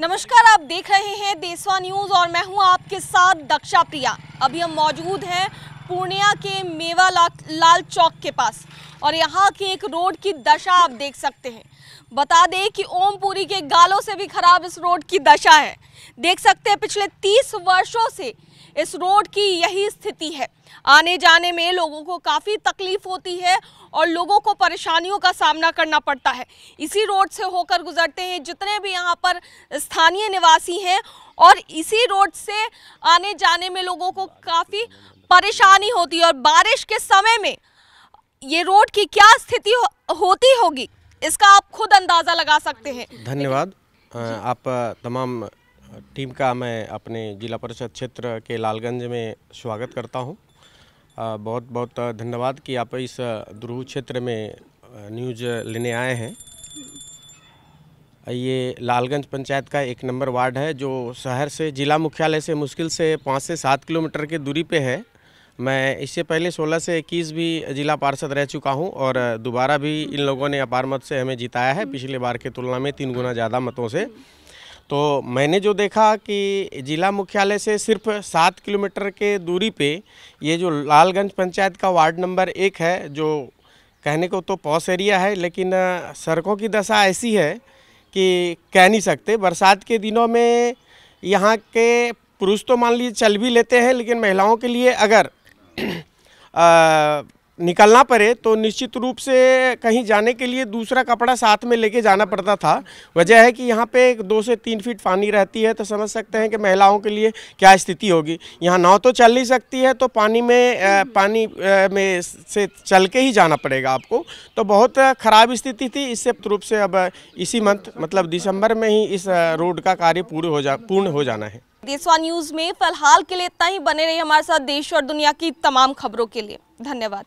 नमस्कार आप देख रहे हैं देसवा न्यूज़ और मैं हूं आपके साथ दक्षा प्रिया अभी हम मौजूद हैं पूर्णिया के मेवा ला, लाल चौक के पास और यहाँ की एक रोड की दशा आप देख सकते हैं बता दें कि ओमपुरी के गालों से भी खराब इस रोड की दशा है देख सकते हैं पिछले तीस वर्षों से इस रोड की यही स्थिति है आने जाने में लोगों को काफ़ी तकलीफ होती है और लोगों को परेशानियों का सामना करना पड़ता है इसी रोड से होकर गुजरते हैं जितने भी यहाँ पर स्थानीय निवासी हैं और इसी रोड से आने जाने में लोगों को काफ़ी परेशानी होती है और बारिश के समय में ये रोड की क्या स्थिति हो, होती होगी इसका आप खुद अंदाज़ा लगा सकते हैं धन्यवाद आप तमाम टीम का मैं अपने जिला परिषद क्षेत्र के लालगंज में स्वागत करता हूं बहुत बहुत धन्यवाद कि आप इस द्रुह क्षेत्र में न्यूज लेने आए हैं ये लालगंज पंचायत का एक नंबर वार्ड है जो शहर से जिला मुख्यालय से मुश्किल से पाँच से सात किलोमीटर की दूरी पे है मैं इससे पहले 16 से 21 भी जिला पार्षद रह चुका हूं और दोबारा भी इन लोगों ने अपार मत से हमें जिताया है पिछले बार के तुलना में तीन गुना ज़्यादा मतों से तो मैंने जो देखा कि ज़िला मुख्यालय से सिर्फ सात किलोमीटर के दूरी पे ये जो लालगंज पंचायत का वार्ड नंबर एक है जो कहने को तो पौस एरिया है लेकिन सड़कों की दशा ऐसी है कि कह नहीं सकते बरसात के दिनों में यहाँ के पुरुष तो मान लीजिए चल भी लेते हैं लेकिन महिलाओं के लिए अगर आ, निकलना पड़े तो निश्चित रूप से कहीं जाने के लिए दूसरा कपड़ा साथ में लेके जाना पड़ता था वजह है कि यहाँ पे दो से तीन फीट पानी रहती है तो समझ सकते हैं कि महिलाओं के लिए क्या स्थिति होगी यहाँ नाव तो चल नहीं सकती है तो पानी में आ, पानी आ, में से चल के ही जाना पड़ेगा आपको तो बहुत ख़राब स्थिति थी इससे रूप से अब इसी मंथ मतलब दिसंबर में ही इस रोड का कार्य पूर्ण हो जा पूर्ण हो जाना है देशवा न्यूज़ में फिलहाल के लिए इतना ही बने रही हमारे साथ देश और दुनिया की तमाम खबरों के लिए धन्यवाद